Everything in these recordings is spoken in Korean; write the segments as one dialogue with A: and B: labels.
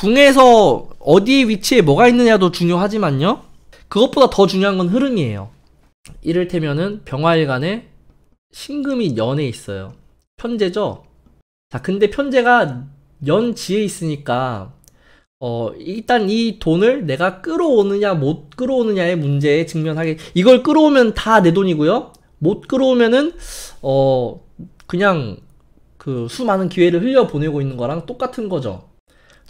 A: 궁에서 어디 위치에 뭐가 있느냐도 중요하지만요. 그것보다 더 중요한 건 흐름이에요. 이를테면은 병화일간에 신금이 연에 있어요. 편제죠? 자, 근데 편제가 연지에 있으니까 어, 일단 이 돈을 내가 끌어오느냐, 못 끌어오느냐의 문제에 직면하게, 이걸 끌어오면 다 내 돈이고요. 못 끌어오면은, 어, 그냥 그 수많은 기회를 흘려보내고 있는 거랑 똑같은 거죠.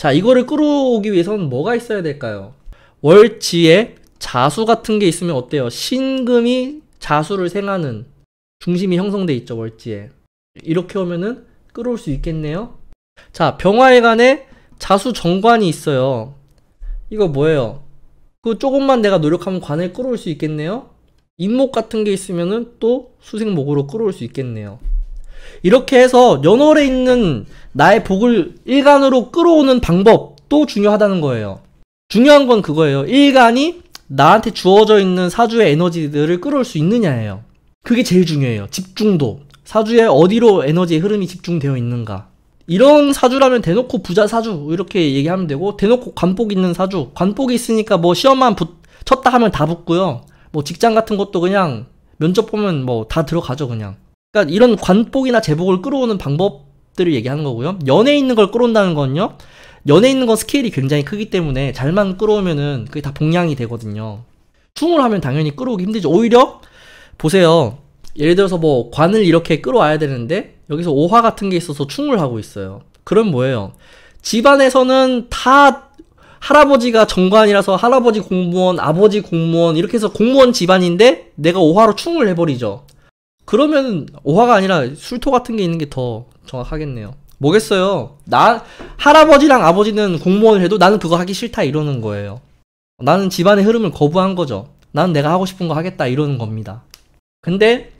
A: 자, 이거를 끌어오기 위해서는 뭐가 있어야 될까요? 월지에 자수 같은 게 있으면 어때요? 신금이 자수를 생하는 중심이 형성돼 있죠, 월지에. 이렇게 오면은 끌어올 수 있겠네요. 자, 병화에간에 자수 정관이 있어요. 이거 뭐예요? 그 조금만 내가 노력하면 관을 끌어올 수 있겠네요. 인목 같은 게 있으면은 또 수생목으로 끌어올 수 있겠네요. 이렇게 해서 연월에 있는 나의 복을 일간으로 끌어오는 방법도 중요하다는 거예요. 중요한 건 그거예요. 일간이 나한테 주어져 있는 사주의 에너지들을 끌어올 수 있느냐예요. 그게 제일 중요해요. 집중도. 사주에 어디로 에너지의 흐름이 집중되어 있는가. 이런 사주라면 대놓고 부자 사주 이렇게 얘기하면 되고 대놓고 관복 있는 사주 관복이 있으니까 뭐 시험만 붙, 쳤다 하면 다 붙고요 뭐 직장 같은 것도 그냥 면접 보면 뭐 다 들어가죠 그냥 그러니까 이런 관복이나 제복을 끌어오는 방법들을 얘기하는 거고요. 연애 있는 걸 끌어온다는 건요. 연애 있는 건 스케일이 굉장히 크기 때문에 잘만 끌어오면은 그게 다 복량이 되거든요. 충을 하면 당연히 끌어오기 힘들죠. 오히려 보세요. 예를 들어서 뭐 관을 이렇게 끌어와야 되는데 여기서 오화 같은 게 있어서 충을 하고 있어요. 그럼 뭐예요? 집안에서는 다 할아버지가 정관이라서 할아버지 공무원, 아버지 공무원 이렇게 해서 공무원 집안인데 내가 오화로 충을 해버리죠. 그러면 오화가 아니라 술토 같은 게 있는 게 더 정확하겠네요. 뭐겠어요? 나 할아버지랑 아버지는 공무원을 해도 나는 그거 하기 싫다 이러는 거예요. 나는 집안의 흐름을 거부한 거죠. 나는 내가 하고 싶은 거 하겠다 이러는 겁니다. 근데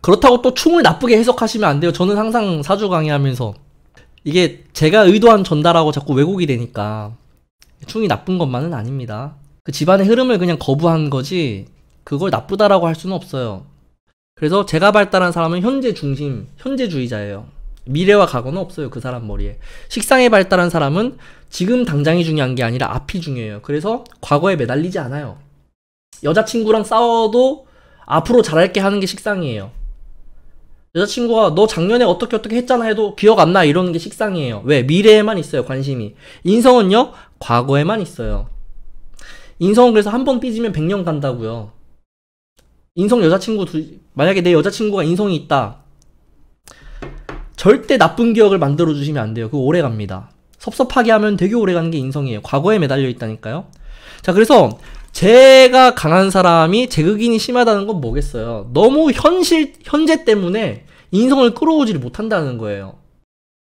A: 그렇다고 또 충을 나쁘게 해석하시면 안 돼요. 저는 항상 사주 강의하면서 이게 제가 의도한 전달하고 자꾸 왜곡이 되니까 충이 나쁜 것만은 아닙니다. 그 집안의 흐름을 그냥 거부한 거지 그걸 나쁘다라고 할 수는 없어요. 그래서 제가 발달한 사람은 현재 중심, 현재주의자예요. 미래와 과거는 없어요. 그 사람 머리에. 식상에 발달한 사람은 지금 당장이 중요한 게 아니라 앞이 중요해요. 그래서 과거에 매달리지 않아요. 여자친구랑 싸워도 앞으로 잘할게 하는 게 식상이에요. 여자친구가 너 작년에 어떻게 어떻게 했잖아 해도 기억 안 나 이러는 게 식상이에요. 왜? 미래에만 있어요, 관심이. 인성은요? 과거에만 있어요. 인성은 그래서 한 번 삐지면 100년 간다고요. 인성 여자친구 두, 만약에 내 여자친구가 인성이 있다. 절대 나쁜 기억을 만들어 주시면 안 돼요. 그거 오래 갑니다. 섭섭하게 하면 되게 오래 가는 게 인성이에요. 과거에 매달려 있다니까요. 자, 그래서 제가 강한 사람이 제극인이 심하다는 건 뭐겠어요? 너무 현실, 현재 때문에 인성을 끌어오지를 못한다는 거예요.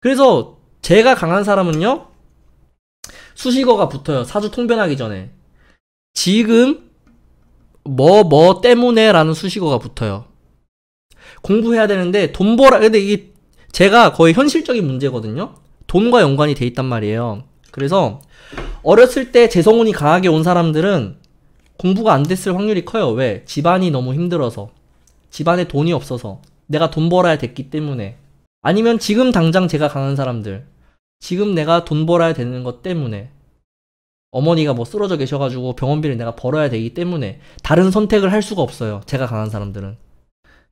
A: 그래서 제가 강한 사람은요, 수식어가 붙어요. 사주 통변하기 전에. 지금 뭐, 뭐 때문에 라는 수식어가 붙어요. 공부해야 되는데 돈 벌어, 근데 이게 제가 거의 현실적인 문제거든요. 돈과 연관이 돼 있단 말이에요. 그래서 어렸을 때 재성운이 강하게 온 사람들은 공부가 안 됐을 확률이 커요. 왜? 집안이 너무 힘들어서. 집안에 돈이 없어서. 내가 돈 벌어야 됐기 때문에. 아니면 지금 당장 제가 강한 사람들. 지금 내가 돈 벌어야 되는 것 때문에. 어머니가 뭐 쓰러져 계셔가지고 병원비를 내가 벌어야 되기 때문에 다른 선택을 할 수가 없어요. 제가 강한 사람들은.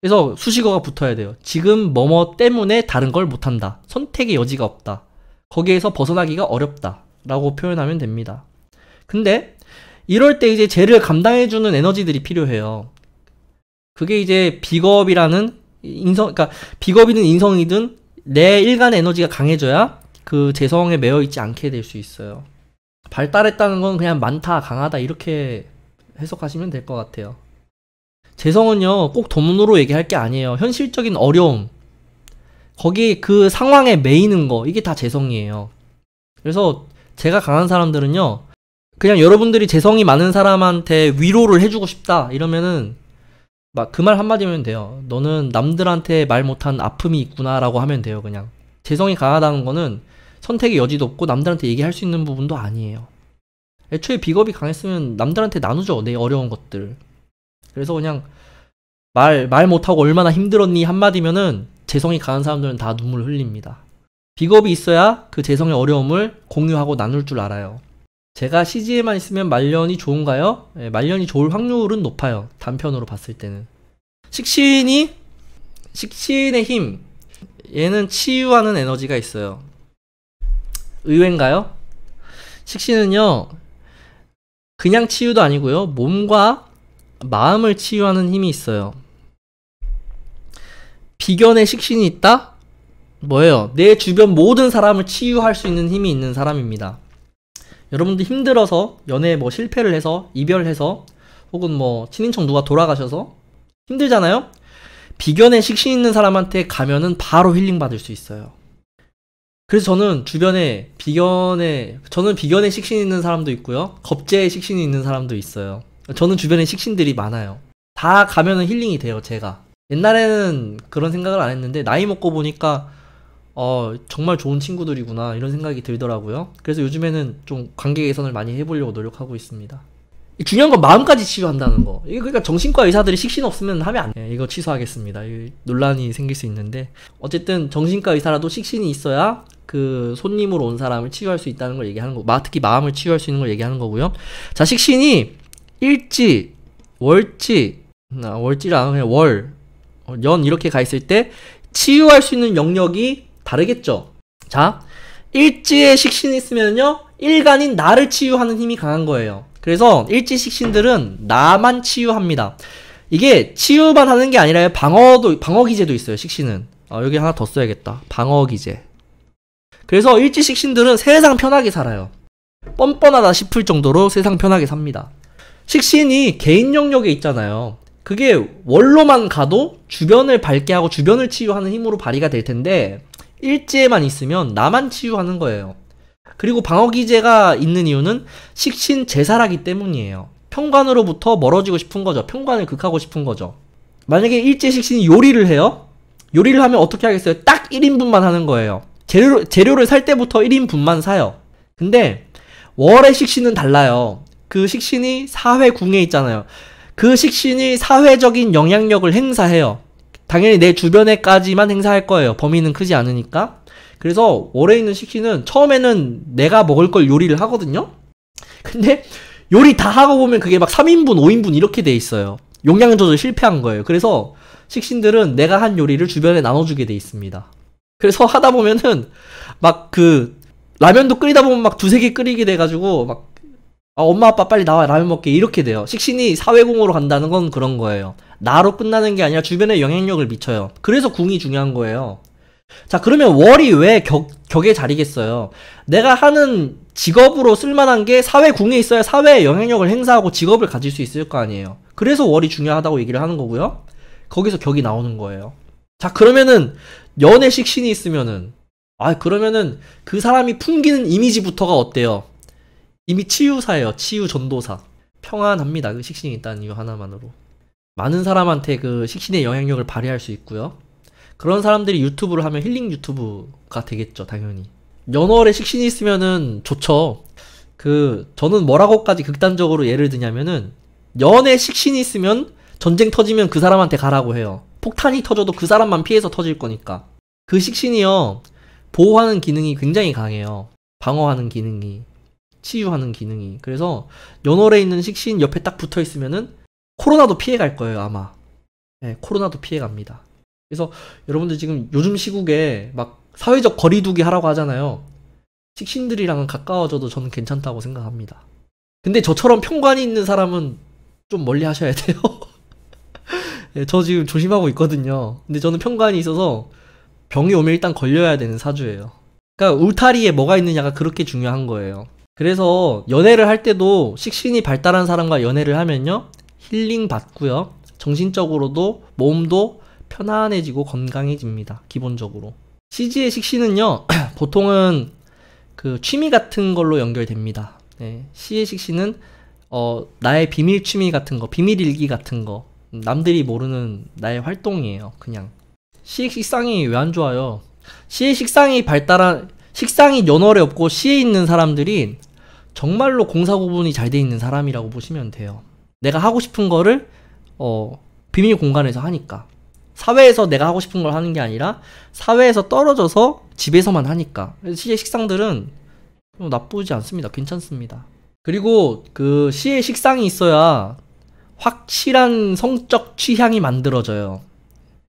A: 그래서 수식어가 붙어야 돼요. 지금 뭐뭐 때문에 다른 걸 못한다. 선택의 여지가 없다. 거기에서 벗어나기가 어렵다. 라고 표현하면 됩니다. 근데 이럴 때 이제 죄를 감당해주는 에너지들이 필요해요. 그게 이제 비겁이라는 인성, 그러니까 비겁이든 인성이든 내일간 에너지가 강해져야 그 재성에 매여 있지 않게 될 수 있어요. 발달했다는 건 그냥 많다, 강하다 이렇게 해석하시면 될 것 같아요. 재성은요, 꼭 돈으로 얘기할 게 아니에요. 현실적인 어려움, 거기 그 상황에 매이는 거, 이게 다 재성이에요. 그래서 제가 강한 사람들은요, 그냥 여러분들이 재성이 많은 사람한테 위로를 해주고 싶다, 이러면은, 막 그 말 한마디면 돼요. 너는 남들한테 말 못한 아픔이 있구나라고 하면 돼요, 그냥. 재성이 강하다는 거는 선택의 여지도 없고 남들한테 얘기할 수 있는 부분도 아니에요. 애초에 비겁이 강했으면 남들한테 나누죠. 내 어려운 것들. 그래서 그냥 말, 말 못하고 얼마나 힘들었니 한마디면은 재성이 강한 사람들은 다 눈물을 흘립니다. 비겁이 있어야 그 재성의 어려움을 공유하고 나눌 줄 알아요. 제가 CG에만 있으면 말년이 좋은가요? 예, 말년이 좋을 확률은 높아요. 단편으로 봤을 때는. 식신이, 식신의 힘. 얘는 치유하는 에너지가 있어요. 의외인가요? 식신은요, 그냥 치유도 아니고요, 몸과 마음을 치유하는 힘이 있어요. 비견의 식신이 있다? 뭐예요? 내 주변 모든 사람을 치유할 수 있는 힘이 있는 사람입니다. 여러분도 힘들어서 연애 뭐 실패를 해서 이별해서 혹은 뭐 친인척 누가 돌아가셔서 힘들잖아요? 비견의 식신 있는 사람한테 가면은 바로 힐링 받을 수 있어요. 그래서 저는 주변에 비견에 저는 비견에 식신이 있는 사람도 있고요. 겁재에 식신이 있는 사람도 있어요. 저는 주변에 식신들이 많아요. 다 가면은 힐링이 돼요, 제가. 옛날에는 그런 생각을 안 했는데 나이 먹고 보니까 어, 정말 좋은 친구들이구나 이런 생각이 들더라고요. 그래서 요즘에는 좀 관계 개선을 많이 해보려고 노력하고 있습니다. 중요한 건 마음까지 치료한다는 거. 이게 그러니까 정신과 의사들이 식신 없으면 하면 안 돼. 이거 취소하겠습니다. 이거 논란이 생길 수 있는데 어쨌든 정신과 의사라도 식신이 있어야 그 손님으로 온 사람을 치유할 수 있다는 걸 얘기하는 거, 고 특히 마음을 치유할 수 있는 걸 얘기하는 거고요. 자, 식신이 일지, 월지, 아, 월지랑 그냥 월, 연 어, 이렇게 가 있을 때 치유할 수 있는 영역이 다르겠죠. 자, 일지에 식신이 있으면요, 일간인 나를 치유하는 힘이 강한 거예요. 그래서 일지 식신들은 나만 치유합니다. 이게 치유만 하는 게 아니라 방어도 방어 기제도 있어요. 식신은 어, 여기 하나 더 써야겠다. 방어 기제. 그래서 일지식신들은 세상 편하게 살아요. 뻔뻔하다 싶을 정도로 세상 편하게 삽니다. 식신이 개인 영역에 있잖아요. 그게 원로만 가도 주변을 밝게 하고 주변을 치유하는 힘으로 발휘가 될 텐데 일지에만 있으면 나만 치유하는 거예요. 그리고 방어기제가 있는 이유는 식신 제사라기 때문이에요. 평관으로부터 멀어지고 싶은 거죠. 평관을 극하고 싶은 거죠. 만약에 일제 식신이 요리를 해요? 요리를 하면 어떻게 하겠어요? 딱 1인분만 하는 거예요. 재료, 재료를 살 때부터 1인분만 사요. 근데 월의 식신은 달라요. 그 식신이 사회 궁에 있잖아요. 그 식신이 사회적인 영향력을 행사해요. 당연히 내 주변에까지만 행사할 거예요. 범위는 크지 않으니까. 그래서 월에 있는 식신은 처음에는 내가 먹을 걸 요리를 하거든요. 근데 요리 다 하고 보면 그게 막 3인분, 5인분 이렇게 돼 있어요. 용량 조절 실패한 거예요. 그래서 식신들은 내가 한 요리를 주변에 나눠주게 돼 있습니다. 그래서 하다 보면은 막 그 라면도 끓이다 보면 막 두세 개 끓이게 돼가지고 막 아, 엄마 아빠 빨리 나와 라면 먹게 이렇게 돼요. 식신이 사회공으로 간다는 건 그런 거예요. 나로 끝나는 게 아니라 주변에 영향력을 미쳐요. 그래서 궁이 중요한 거예요. 자 그러면 월이 왜 격, 격의 자리겠어요? 내가 하는 직업으로 쓸만한 게 사회 궁에 있어야 사회에 영향력을 행사하고 직업을 가질 수 있을 거 아니에요. 그래서 월이 중요하다고 얘기를 하는 거고요. 거기서 격이 나오는 거예요. 자 그러면은 연애식 신이 있으면은 아 그러면은 그 사람이 풍기는 이미지부터가 어때요? 이미 치유사예요. 치유 전도사. 평안합니다. 그 식신이 있다는 이유 하나만으로. 많은 사람한테 그 식신의 영향력을 발휘할 수 있고요. 그런 사람들이 유튜브를 하면 힐링 유튜브가 되겠죠, 당연히. 연월에 식신이 있으면은 좋죠. 그 저는 뭐라고까지 극단적으로 예를 드냐면은 연애 식신이 있으면 전쟁 터지면 그 사람한테 가라고 해요. 폭탄이 터져도 그 사람만 피해서 터질 거니까. 그 식신이요. 보호하는 기능이 굉장히 강해요. 방어하는 기능이. 치유하는 기능이. 그래서 연월에 있는 식신 옆에 딱 붙어 있으면은 코로나도 피해 갈 거예요, 아마. 네, 코로나도 피해 갑니다. 그래서 여러분들 지금 요즘 시국에 막 사회적 거리두기 하라고 하잖아요. 식신들이랑은 가까워져도 저는 괜찮다고 생각합니다. 근데 저처럼 평관이 있는 사람은 좀 멀리 하셔야 돼요. 예, 저 지금 조심하고 있거든요. 근데 저는 편관이 있어서 병이 오면 일단 걸려야 되는 사주예요. 그러니까 울타리에 뭐가 있느냐가 그렇게 중요한 거예요. 그래서 연애를 할 때도 식신이 발달한 사람과 연애를 하면요. 힐링 받고요. 정신적으로도 몸도 편안해지고 건강해집니다. 기본적으로. CG의 식신은요. 보통은 그 취미 같은 걸로 연결됩니다. 네. C의 식신은 어, 나의 비밀 취미 같은 거, 비밀 일기 같은 거, 남들이 모르는 나의 활동이에요. 그냥 시의 식상이 왜 안 좋아요? 시의 식상이 발달한 식상이 연월에 없고 시에 있는 사람들이 정말로 공사 구분이 잘 돼 있는 사람이라고 보시면 돼요. 내가 하고 싶은 거를 어, 비밀 공간에서 하니까 사회에서 내가 하고 싶은 걸 하는 게 아니라 사회에서 떨어져서 집에서만 하니까 시의 식상들은 나쁘지 않습니다. 괜찮습니다. 그리고 그 시의 식상이 있어야 확실한 성적 취향이 만들어져요.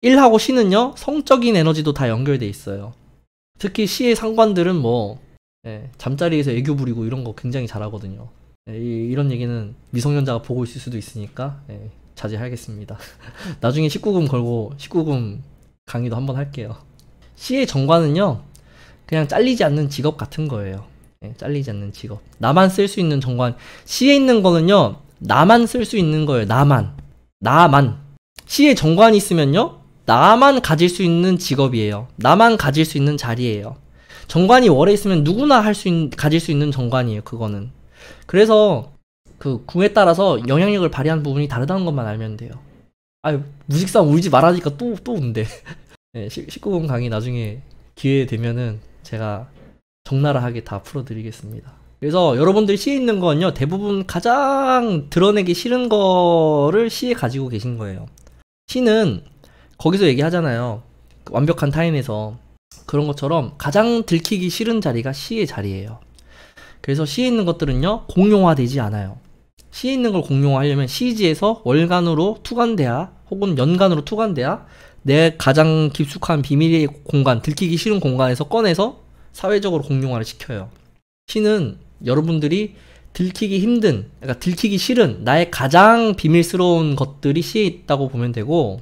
A: 1하고 C는요, 성적인 에너지도 다 연결돼 있어요. 특히 C의 상관들은 뭐, 예, 잠자리에서 애교 부리고 이런 거 굉장히 잘하거든요. 예, 이, 런 얘기는 미성년자가 보고 있을 수도 있으니까, 예, 자제하겠습니다. 나중에 19금 걸고 19금 강의도 한번 할게요. C의 정관은요, 그냥 잘리지 않는 직업 같은 거예요. 예, 잘리지 않는 직업. 나만 쓸 수 있는 정관. C에 있는 거는요, 나만 쓸 수 있는 거예요. 나만. 나만. 시의 정관이 있으면요. 나만 가질 수 있는 직업이에요. 나만 가질 수 있는 자리예요. 정관이 월에 있으면 누구나 할수 가질 수 있는 정관이에요. 그거는. 그래서 그 궁에 따라서 영향력을 발휘하는 부분이 다르다는 것만 알면 돼요. 아, 유무직사 울지 말라니까 또또 운데. 네, 19금 강의 나중에 기회 되면은 제가 적나라하게 다 풀어드리겠습니다. 그래서 여러분들이 시에 있는 건요, 대부분 가장 드러내기 싫은 거를 시에 가지고 계신 거예요. 시는 거기서 얘기하잖아요. 완벽한 타인에서. 그런 것처럼 가장 들키기 싫은 자리가 시의 자리예요. 그래서 시에 있는 것들은요, 공용화되지 않아요. 시에 있는 걸 공용화하려면 시지에서 월간으로 투간돼야 혹은 연간으로 투간돼야 내 가장 깊숙한 비밀의 공간, 들키기 싫은 공간에서 꺼내서 사회적으로 공용화를 시켜요. 시는 여러분들이 들키기 힘든, 그러니까 들키기 싫은 나의 가장 비밀스러운 것들이 시에 있다고 보면 되고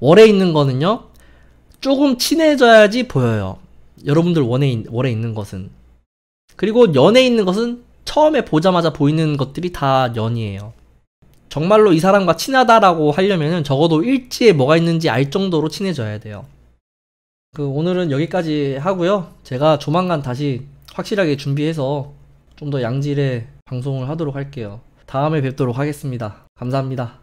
A: 월에 있는 거는요 조금 친해져야지 보여요. 여러분들 원에 월에 있는 것은 그리고 연에 있는 것은 처음에 보자마자 보이는 것들이 다 연이에요. 정말로 이 사람과 친하다라고 하려면 적어도 일지에 뭐가 있는지 알 정도로 친해져야 돼요. 그 오늘은 여기까지 하고요. 제가 조만간 다시 확실하게 준비해서 좀더 양질의 방송을 하도록 할게요. 다음에 뵙도록 하겠습니다. 감사합니다.